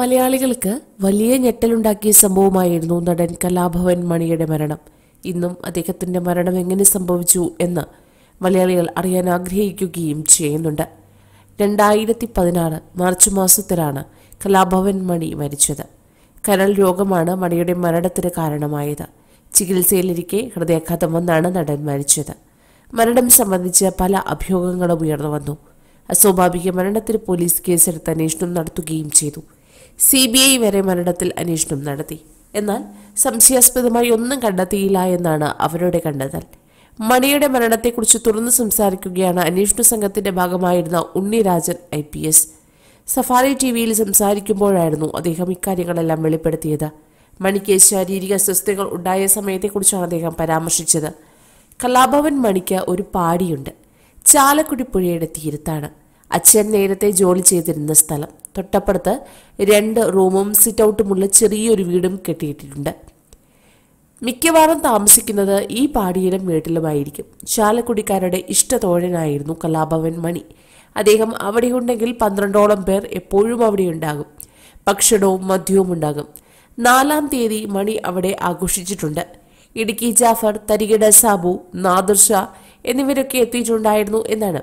മലയാളികൾക്ക് വലിയ ഞെട്ടലുണ്ടാക്കിയ സംഭവമായിരുന്നു നടൻ കലാഭവൻ മണിയുടെ മരണം ഇന്നും അദ്ദേഹത്തിന്റെ മരണം എങ്ങനെ സംഭവിച്ചു എന്ന് മലയാളികൾ അറിയാൻ ആഗ്രഹിക്കുകയും ചെയ്യുന്നുണ്ട് രണ്ടായിരത്തി പതിനാറ് മാർച്ച് മാസത്തിലാണ് കലാഭവൻ മണി മരിച്ചത് കരൾ രോഗമാണ് മണിയുടെ മരണത്തിന് കാരണമായത് ചികിത്സയിലിരിക്കെ ഹൃദയാഘാതം വന്നാണ് നടൻ മരിച്ചത് മരണം സംബന്ധിച്ച് പല അഭിയോഗങ്ങളും ഉയർന്നു വന്നു അസ്വാഭാവിക മരണത്തിന് പോലീസ് കേസെടുത്ത് അന്വേഷണം നടത്തുകയും ചെയ്തു സി ബി ഐ വരെ മരണത്തിൽ അന്വേഷണം നടത്തി എന്നാൽ സംശയാസ്പദമായി ഒന്നും കണ്ടെത്തിയില്ല എന്നാണ് അവരുടെ കണ്ടെത്തൽ മണിയുടെ മരണത്തെക്കുറിച്ച് തുറന്നു സംസാരിക്കുകയാണ് അന്വേഷണ സംഘത്തിന്റെ ഭാഗമായിരുന്ന Unnirajan I P S Safari ടി വിയിൽ സംസാരിക്കുമ്പോഴായിരുന്നു അദ്ദേഹം ഇക്കാര്യങ്ങളെല്ലാം വെളിപ്പെടുത്തിയത് മണിക്ക് ശാരീരിക അസ്വസ്ഥതകൾ ഉണ്ടായ സമയത്തെക്കുറിച്ചാണ് അദ്ദേഹം പരാമർശിച്ചത് കലാഭവൻ മണിക്ക് ഒരു പാടിയുണ്ട് ചാലക്കുടി പുഴയുടെ തീരത്താണ് അച്ഛൻ നേരത്തെ ജോലി ചെയ്തിരുന്ന സ്ഥലം തൊട്ടപ്പുറത്ത് രണ്ട് റൂമും സിറ്റ് ഔട്ടുമുള്ള ചെറിയൊരു വീടും കെട്ടിയിട്ടിട്ടുണ്ട് മിക്കവാറും താമസിക്കുന്നത് ഈ പാടിയിലും വീട്ടിലുമായിരിക്കും ചാലക്കുടിക്കാരുടെ ഇഷ്ടതോഴനായിരുന്നു കലാഭവൻ മണി അദ്ദേഹം അവിടെയുണ്ടെങ്കിൽ പന്ത്രണ്ടോളം പേർ എപ്പോഴും അവിടെ ഉണ്ടാകും ഭക്ഷണവും മദ്യവും ഉണ്ടാകും നാലാം തീയതി മണി അവിടെ ആഘോഷിച്ചിട്ടുണ്ട് ഇടുക്കി ജാഫർ തരികിട സാബു നാദർ ഷാ എന്നിവരൊക്കെ എത്തിയിട്ടുണ്ടായിരുന്നു എന്നാണ്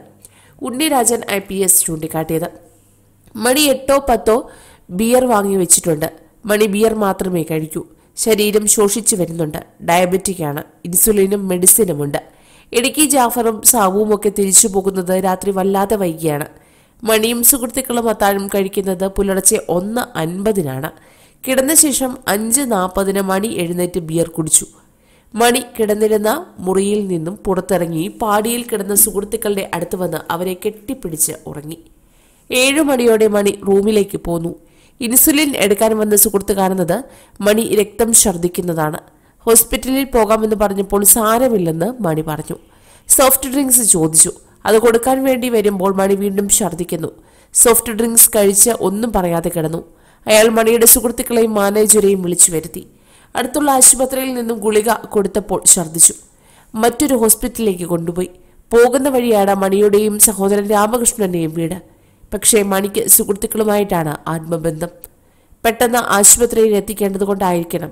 ഉണ്ണിരാജൻ ഐ പി എസ് ചൂണ്ടിക്കാട്ടിയത് മണി എട്ടോ പത്തോ ബിയർ വാങ്ങി വെച്ചിട്ടുണ്ട് മണി ബിയർ മാത്രമേ കഴിക്കൂ ശരീരം ശോഷിച്ചു വരുന്നുണ്ട് ഡയബറ്റിക് ആണ് ഇൻസുലിനും ഉണ്ട് ഇടുക്കി ജാഫറും സാവുവും ഒക്കെ തിരിച്ചു പോകുന്നത് രാത്രി വല്ലാതെ വൈകിയാണ് മണിയും സുഹൃത്തുക്കളും അത്താഴം കഴിക്കുന്നത് പുലർച്ചെ ഒന്ന് അൻപതിനാണ് കിടന്ന ശേഷം അഞ്ച് നാൽപ്പതിന് മണി എഴുന്നേറ്റ് ബിയർ കുടിച്ചു മണി കിടന്നിരുന്ന മുറിയിൽ നിന്നും പുറത്തിറങ്ങി പാടിയിൽ കിടന്ന സുഹൃത്തുക്കളുടെ അടുത്ത് വന്ന് അവരെ കെട്ടിപ്പിടിച്ച് ഉറങ്ങി ഏഴു മണിയോടെ മണി റൂമിലേക്ക് പോന്നു ഇൻസുലിൻ എടുക്കാൻ വന്ന സുഹൃത്ത് കാണുന്നത് മണി രക്തം ഛർദ്ദിക്കുന്നതാണ് ഹോസ്പിറ്റലിൽ പോകാമെന്ന് പറഞ്ഞപ്പോൾ സാരമില്ലെന്ന് മണി പറഞ്ഞു സോഫ്റ്റ് ഡ്രിങ്ക്സ് ചോദിച്ചു അത് കൊടുക്കാൻ വേണ്ടി വരുമ്പോൾ മണി വീണ്ടും ഛർദ്ദിക്കുന്നു സോഫ്റ്റ് ഡ്രിങ്ക്സ് കഴിച്ച് ഒന്നും പറയാതെ കിടന്നു അയാൾ മണിയുടെ സുഹൃത്തുക്കളെയും മാനേജരെയും വിളിച്ചു വരുത്തി അടുത്തുള്ള ആശുപത്രിയിൽ നിന്നും ഗുളിക കൊടുത്തപ്പോൾ ഛർദ്ദിച്ചു മറ്റൊരു ഹോസ്പിറ്റലിലേക്ക് കൊണ്ടുപോയി പോകുന്ന വഴിയാണ് മണിയുടെയും സഹോദരൻ രാമകൃഷ്ണന്റെയും വീട് പക്ഷേ മണിക്ക് സുഹൃത്തുക്കളുമായിട്ടാണ് ആത്മബന്ധം പെട്ടെന്ന് ആശുപത്രിയിൽ എത്തിക്കേണ്ടതുകൊണ്ടായിരിക്കണം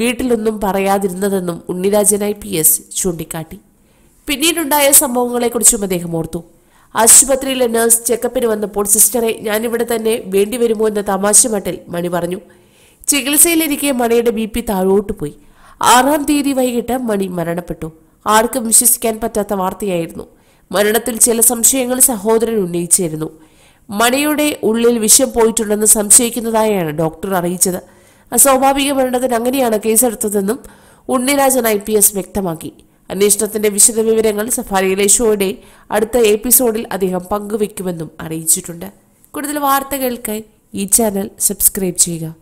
വീട്ടിലൊന്നും പറയാതിരുന്നതെന്നും ഉണ്ണിരാജൻ പി എസ് ചൂണ്ടിക്കാട്ടി പിന്നീടുണ്ടായ സംഭവങ്ങളെക്കുറിച്ചും അദ്ദേഹം ഓർത്തു ആശുപത്രിയിലെ നഴ്സ് ചെക്കപ്പിന് വന്നപ്പോൾ സിസ്റ്ററെ ഞാനിവിടെ തന്നെ വേണ്ടിവരുമോ എന്ന തമാശ മട്ടിൽ മണി പറഞ്ഞു ചികിത്സയിലിരിക്കെ മണിയുടെ ബി പി താഴോട്ട് പോയി ആറാം തീയതി വൈകിട്ട് മണി മരണപ്പെട്ടു ആർക്കും വിശ്വസിക്കാൻ പറ്റാത്ത വാർത്തയായിരുന്നു മരണത്തിൽ ചില സംശയങ്ങൾ സഹോദരൻ ഉന്നയിച്ചിരുന്നു മണിയുടെ ഉള്ളിൽ വിഷം പോയിട്ടുണ്ടെന്ന് സംശയിക്കുന്നതായാണ് ഡോക്ടർ അറിയിച്ചത് അസ്വാഭാവിക മരണത്തിന് അങ്ങനെയാണ് കേസെടുത്തതെന്നും ഉണ്ണിരാജൻ ഐ പി എസ് വ്യക്തമാക്കി അന്വേഷണത്തിന്റെ വിശദവിവരങ്ങൾ സഫാരിയിലെ ഷോയുടെ അടുത്ത എപ്പിസോഡിൽ അദ്ദേഹം പങ്കുവെക്കുമെന്നും അറിയിച്ചിട്ടുണ്ട് കൂടുതൽ വാർത്തകൾക്കായി ഈ ചാനൽ സബ്സ്ക്രൈബ് ചെയ്യുക